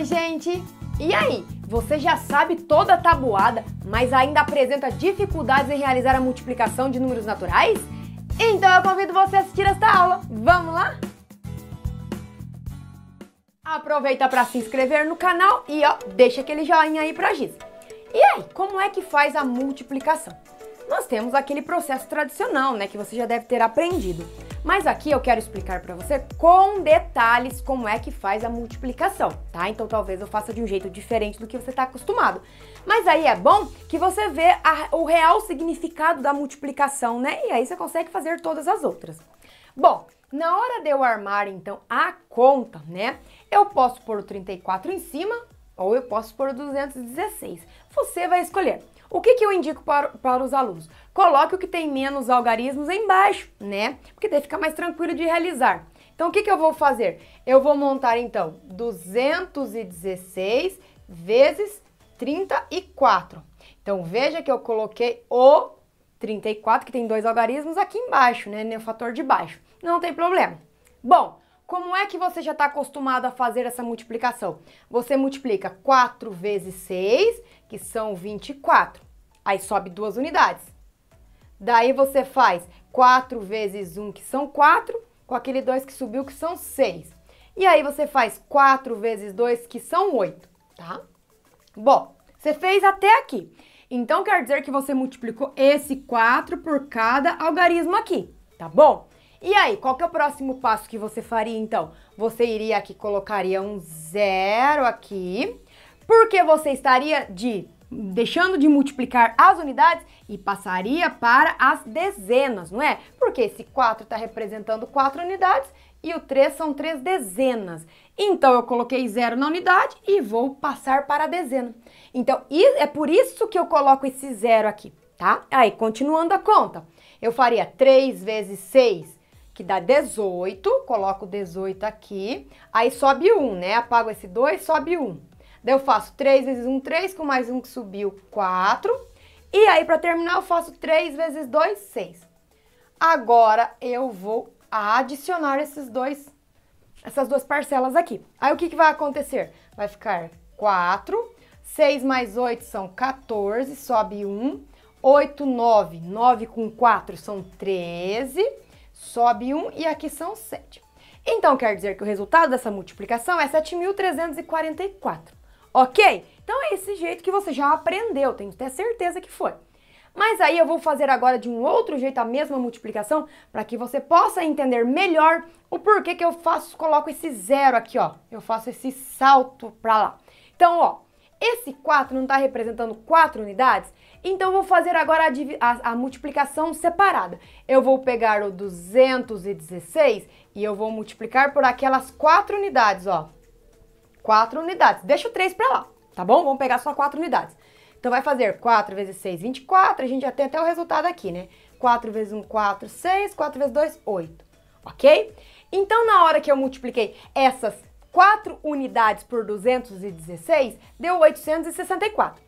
Oi, gente! E aí? Você já sabe toda a tabuada, mas ainda apresenta dificuldades em realizar a multiplicação de números naturais? Então eu convido você a assistir esta aula. Vamos lá? Aproveita para se inscrever no canal e ó, deixa aquele joinha aí pra Giz. E aí, como é que faz a multiplicação? nós temos aquele processo tradicional, né, que você já deve ter aprendido. Mas aqui eu quero explicar para você com detalhes como é que faz a multiplicação, tá? Então talvez eu faça de um jeito diferente do que você está acostumado. Mas aí é bom que você vê a, o real significado da multiplicação, né? E aí você consegue fazer todas as outras. Bom, na hora de eu armar então a conta, né? Eu posso pôr o 34 em cima ou eu posso pôr o 216. Você vai escolher. O que, que eu indico para, para os alunos? Coloque o que tem menos algarismos embaixo, né? Porque daí fica mais tranquilo de realizar. Então, o que, que eu vou fazer? Eu vou montar, então, 216 vezes 34. Então, veja que eu coloquei o 34, que tem dois algarismos, aqui embaixo, né? No fator de baixo. Não tem problema. Bom, como é que você já está acostumado a fazer essa multiplicação? Você multiplica 4 vezes 6, que são 24. Aí sobe duas unidades. Daí você faz 4 vezes 1, que são 4, com aquele 2 que subiu, que são 6. E aí você faz 4 vezes 2, que são 8, tá? Bom, você fez até aqui. Então quer dizer que você multiplicou esse 4 por cada algarismo aqui, tá bom? E aí, qual que é o próximo passo que você faria então? Você iria aqui, colocaria um zero aqui, porque você estaria de deixando de multiplicar as unidades e passaria para as dezenas, não é? Porque esse 4 está representando 4 unidades e o 3 são 3 dezenas. Então eu coloquei zero na unidade e vou passar para a dezena. Então é por isso que eu coloco esse zero aqui, tá? Aí, continuando a conta, eu faria 3 vezes 6 que dá 18, coloco 18 aqui, aí sobe 1, né? Apago esse 2, sobe 1. Daí eu faço 3 vezes 1, 3, com mais um que subiu, 4. E aí, para terminar, eu faço 3 vezes 2, 6. Agora eu vou adicionar esses dois, essas duas parcelas aqui. Aí o que, que vai acontecer? Vai ficar 4, 6 mais 8 são 14, sobe 1, 8, 9, 9 com 4 são 13, sobe 1 e aqui são 7. Então quer dizer que o resultado dessa multiplicação é 7.344 ok? Então é esse jeito que você já aprendeu, tenho até certeza que foi. Mas aí eu vou fazer agora de um outro jeito a mesma multiplicação para que você possa entender melhor o porquê que eu faço, coloco esse zero aqui, ó. Eu faço esse salto para lá. Então, ó, esse 4 não está representando 4 unidades? Então vou fazer agora a, a, a, multiplicação separada. Eu vou pegar o 216 e eu vou multiplicar por aquelas 4 unidades, ó. 4 unidades. Deixa o 3 para lá, tá bom? Vamos pegar só 4 unidades. Então, vai fazer 4 vezes 6, 24. A gente já tem até o resultado aqui, né? 4 vezes 1, 4, 6. 4 vezes 2, 8. Ok? Então, na hora que eu multipliquei essas 4 unidades por 216, deu 864.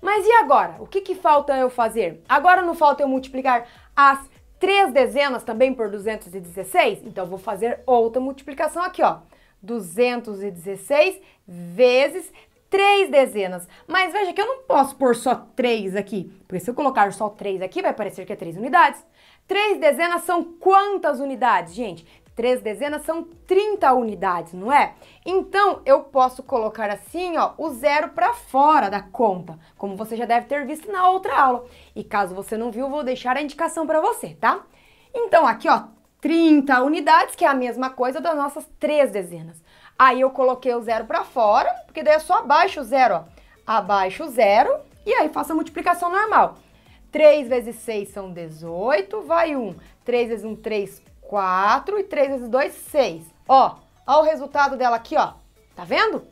Mas e agora? O que, que falta eu fazer? Agora não falta eu multiplicar as 3 dezenas também por 216? Então, eu vou fazer outra multiplicação aqui, ó. 216 vezes três dezenas. Mas veja que eu não posso pôr só três aqui, porque se eu colocar só três aqui, vai parecer que é três unidades. Três dezenas são quantas unidades, gente? Três dezenas são 30 unidades, não é? Então, eu posso colocar assim, ó, o zero para fora da conta, como você já deve ter visto na outra aula. E caso você não viu, vou deixar a indicação para você, tá? Então, aqui, ó, 30 unidades, que é a mesma coisa das nossas três dezenas. Aí eu coloquei o zero para fora, porque daí é só abaixo o zero, ó. Abaixo o zero, e aí faço a multiplicação normal. 3 vezes 6 são 18, vai 1. 3 vezes 1, 3, 4. E 3 vezes 2, 6. Ó, ó o resultado dela aqui, ó. Tá vendo?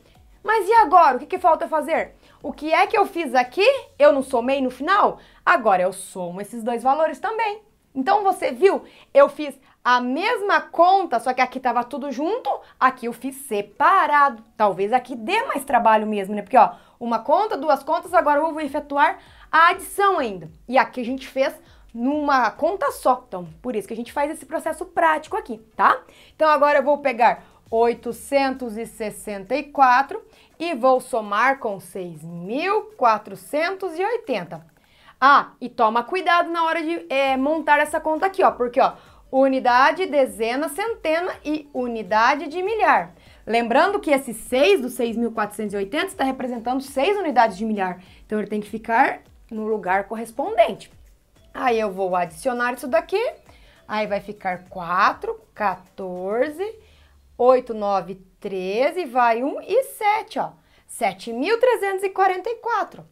Mas e agora? O que, que falta fazer? O que é que eu fiz aqui? Eu não somei no final? Agora eu somo esses dois valores também. Então você viu? Eu fiz a mesma conta, só que aqui estava tudo junto, aqui eu fiz separado. Talvez aqui dê mais trabalho mesmo, né? Porque, ó, uma conta, duas contas, agora eu vou efetuar a adição ainda. E aqui a gente fez numa conta só. Então, por isso que a gente faz esse processo prático aqui, tá? Então, agora eu vou pegar 864 e vou somar com 6.480. Ah, e toma cuidado na hora de é, montar essa conta aqui, ó, porque, ó, unidade, dezena, centena e unidade de milhar. Lembrando que esse 6 do 6.480 está representando 6 unidades de milhar. Então, ele tem que ficar no lugar correspondente. Aí, eu vou adicionar isso daqui. Aí, vai ficar 4, 14, 8, 9, 13, vai 1 e 7, ó. 7.344.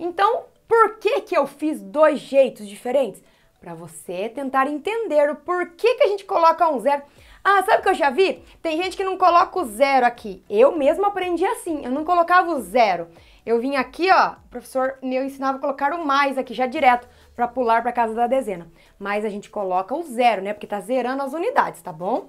Então, por que, que eu fiz dois jeitos diferentes? para você tentar entender o porquê que a gente coloca um zero. Ah, sabe o que eu já vi? Tem gente que não coloca o zero aqui. Eu mesmo aprendi assim, eu não colocava o zero. Eu vim aqui, ó, o professor me ensinava a colocar o mais aqui já direto para pular para casa da dezena. Mas a gente coloca o zero, né? Porque tá zerando as unidades, tá bom?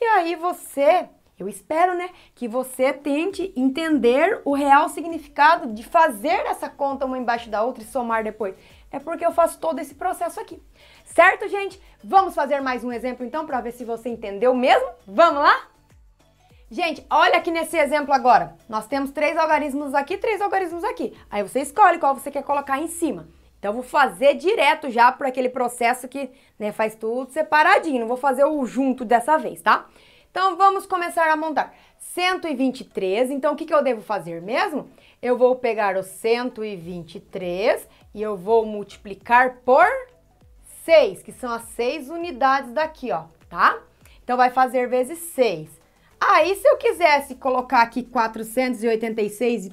E aí você, eu espero, né, que você tente entender o real significado de fazer essa conta uma embaixo da outra e somar depois é porque eu faço todo esse processo aqui. Certo, gente? Vamos fazer mais um exemplo então para ver se você entendeu mesmo? Vamos lá? Gente, olha aqui nesse exemplo agora. Nós temos três algarismos aqui, três algarismos aqui. Aí você escolhe qual você quer colocar em cima. Então eu vou fazer direto já por aquele processo que né, faz tudo separadinho. Não vou fazer o junto dessa vez, tá? Então vamos começar a montar. 123, então o que, que eu devo fazer mesmo? Eu vou pegar o 123 e eu vou multiplicar por 6, que são as 6 unidades daqui, ó, tá? Então, vai fazer vezes 6. Aí, se eu quisesse colocar aqui 486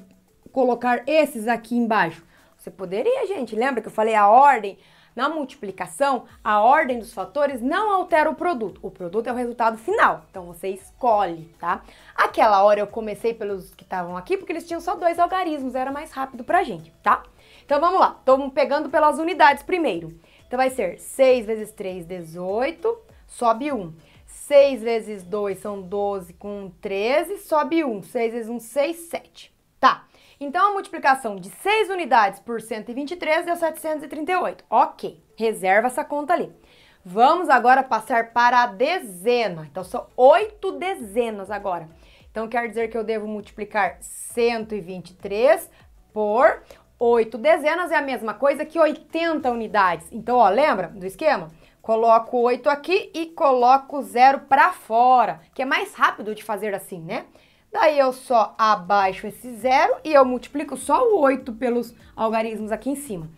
e colocar esses aqui embaixo, você poderia, gente. Lembra que eu falei a ordem? Na multiplicação, a ordem dos fatores não altera o produto. O produto é o resultado final. Então você escolhe, tá? Aquela hora eu comecei pelos que estavam aqui porque eles tinham só dois algarismos, era mais rápido pra gente, tá? Então vamos lá. Estamos pegando pelas unidades primeiro. Então vai ser 6 vezes 3, 18, sobe 1. 6 vezes 2 são 12 com 13, sobe 1. 6 vezes 1, 6, 7. Então, a multiplicação de 6 unidades por 123 deu 738. Ok, reserva essa conta ali. Vamos agora passar para a dezena. Então, são 8 dezenas agora. Então, quer dizer que eu devo multiplicar 123 por 8 dezenas é a mesma coisa que 80 unidades. Então, ó, lembra do esquema? Coloco 8 aqui e coloco 0 para fora, que é mais rápido de fazer assim, né? Daí eu só abaixo esse zero e eu multiplico só o 8 pelos algarismos aqui em cima.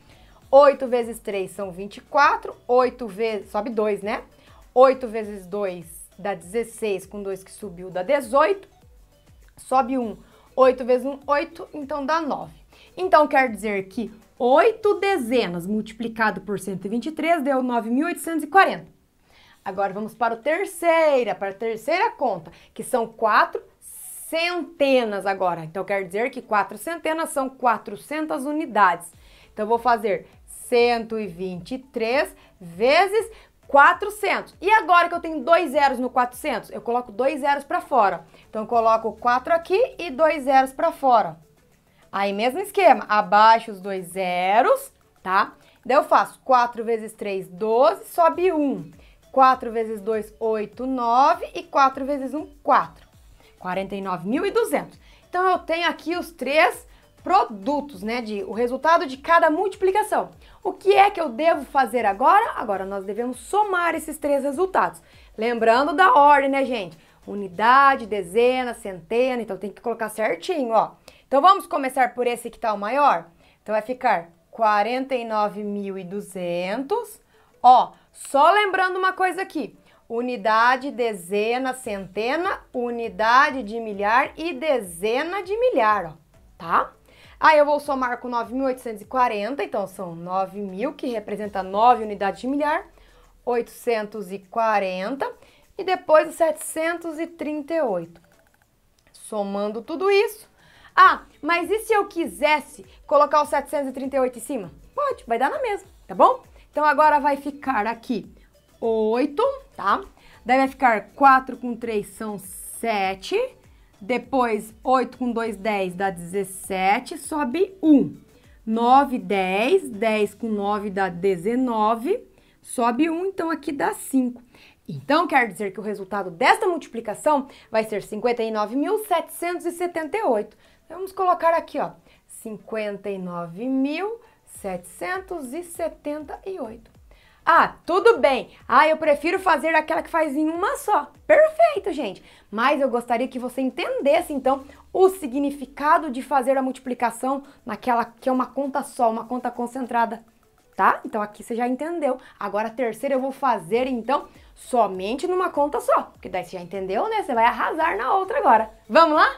8 vezes 3 são 24, 8 vezes... sobe 2, né? 8 vezes 2 dá 16, com 2 que subiu dá 18, sobe 1. 8 vezes 1, 8, então dá 9. Então quer dizer que 8 dezenas multiplicado por 123 deu 9.840. Agora vamos para a terceira, para a terceira conta, que são 4 centenas agora. Então quer dizer que quatro centenas são 400 unidades. Então vou fazer 123 vezes 400. E agora que eu tenho dois zeros no 400, eu coloco dois zeros para fora. Então eu coloco 4 aqui e dois zeros para fora. Aí mesmo esquema, abaixo os dois zeros, tá? Daí eu faço 4 vezes 3, 12, sobe 1. 4 vezes 2, 8, 9 e 4 vezes 1, 4. 49.200. Então eu tenho aqui os três produtos, né, de o resultado de cada multiplicação. O que é que eu devo fazer agora? Agora nós devemos somar esses três resultados. Lembrando da ordem, né, gente? Unidade, dezena, centena, então tem que colocar certinho, ó. Então vamos começar por esse que tá o maior? Então vai ficar 49.200. Ó, só lembrando uma coisa aqui unidade, dezena, centena, unidade de milhar e dezena de milhar, ó, tá? Aí eu vou somar com 9.840, então são 9.000, que representa 9 unidades de milhar, 840 e depois 738. Somando tudo isso. Ah, mas e se eu quisesse colocar o 738 em cima? Pode, vai dar na mesma, tá bom? Então agora vai ficar aqui 8, tá? Daí vai ficar 4 com 3 são 7. Depois, 8 com 2, 10 dá 17, sobe 1. 9, 10, 10 com 9 dá 19, sobe 1, então aqui dá 5. Então, quer dizer que o resultado desta multiplicação vai ser 59.778. Então, vamos colocar aqui, ó, 59.778. Ah, tudo bem. Ah, eu prefiro fazer aquela que faz em uma só. Perfeito, gente. Mas eu gostaria que você entendesse então o significado de fazer a multiplicação naquela que é uma conta só, uma conta concentrada, tá? Então aqui você já entendeu. Agora a terceira eu vou fazer então somente numa conta só, porque daí você já entendeu, né? Você vai arrasar na outra agora. Vamos lá?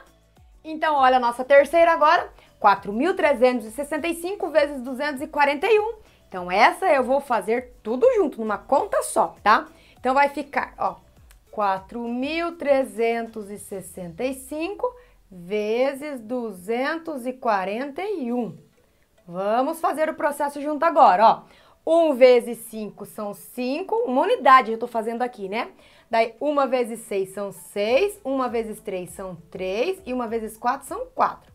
Então olha a nossa terceira agora, 4.365 vezes 241 então essa eu vou fazer tudo junto, numa conta só, tá? Então vai ficar, ó, 4.365 vezes 241. Vamos fazer o processo junto agora, ó. 1 vezes 5 são 5, uma unidade eu tô fazendo aqui, né? Daí 1 vezes 6 são 6, 1 vezes 3 são 3 e 1 vezes 4 são 4.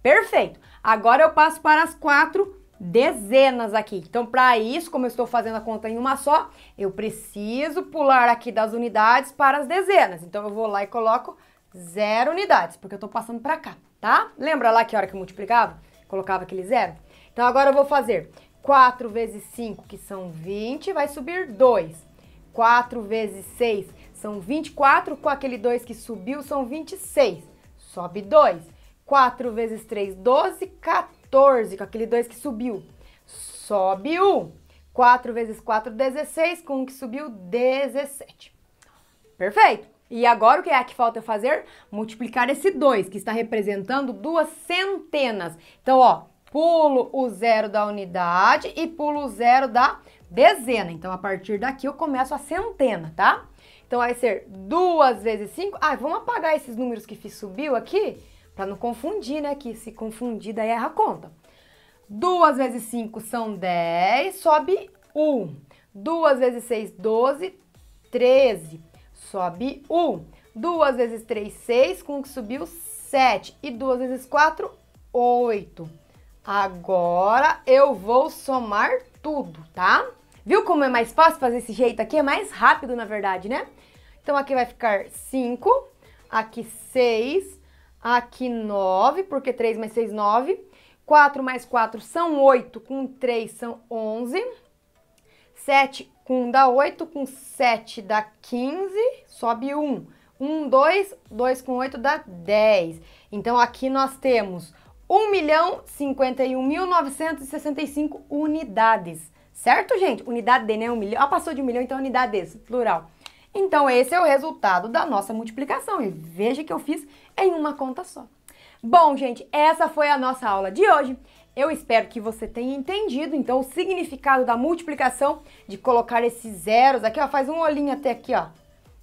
Perfeito! Agora eu passo para as quatro dezenas aqui. Então, para isso, como eu estou fazendo a conta em uma só, eu preciso pular aqui das unidades para as dezenas. Então, eu vou lá e coloco zero unidades, porque eu estou passando para cá, tá? Lembra lá que hora que eu multiplicava? Colocava aquele zero? Então, agora eu vou fazer 4 vezes 5, que são 20, vai subir 2. 4 vezes 6 são 24, com aquele 2 que subiu são 26. Sobe 2. 4 vezes 3, 12, 14. 14, com aquele 2 que subiu. Sobe 1. 4 vezes 4, 16, com o que subiu, 17. Perfeito. E agora o que é que falta fazer? Multiplicar esse 2, que está representando duas centenas. Então, ó, pulo o zero da unidade e pulo o zero da dezena. Então, a partir daqui eu começo a centena, tá? Então, vai ser 2 vezes 5. Ah, vamos apagar esses números que subiu aqui? para não confundir, né? Que se confundir daí erra a conta. 2 vezes 5 são 10, sobe 1. 2 vezes 6, 12, 13, sobe 1. 2 vezes 3, 6, com o que subiu 7. E 2 vezes 4, 8. Agora eu vou somar tudo, tá? Viu como é mais fácil fazer esse jeito aqui? É mais rápido, na verdade, né? Então aqui vai ficar 5, aqui 6, Aqui 9, porque 3 mais 6, 9. 4 mais 4 são 8, com 3 são 11. 7 com dá 8, com 7 dá 15, sobe 1. 1, 2, 2 com 8 dá 10. Então aqui nós temos 1.051.965 unidades. Certo, gente? Unidade de, né? 1 milhão. Ah, passou de 1 milhão, então unidades, plural. Então, esse é o resultado da nossa multiplicação. E veja que eu fiz em uma conta só. Bom, gente, essa foi a nossa aula de hoje. Eu espero que você tenha entendido, então, o significado da multiplicação, de colocar esses zeros aqui, ó, faz um olhinho até aqui, ó,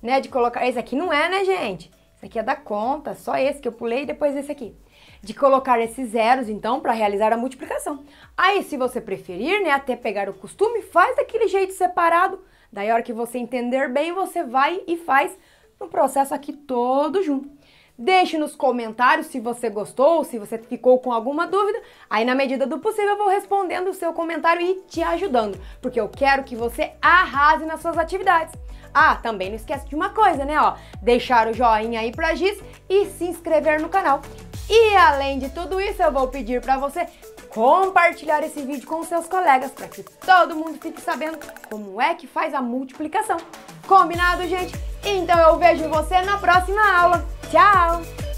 né, de colocar, esse aqui não é, né, gente? Esse aqui é da conta, só esse que eu pulei e depois esse aqui. De colocar esses zeros, então, para realizar a multiplicação. Aí, se você preferir, né, até pegar o costume, faz daquele jeito separado, Daí, a hora que você entender bem, você vai e faz no processo aqui todo junto. Deixe nos comentários se você gostou, se você ficou com alguma dúvida. Aí, na medida do possível, eu vou respondendo o seu comentário e te ajudando, porque eu quero que você arrase nas suas atividades. Ah, também não esquece de uma coisa, né? Ó, deixar o joinha aí pra Giz e se inscrever no canal. E além de tudo isso, eu vou pedir para você compartilhar esse vídeo com seus colegas para que todo mundo fique sabendo como é que faz a multiplicação. Combinado, gente? Então eu vejo você na próxima aula. Tchau!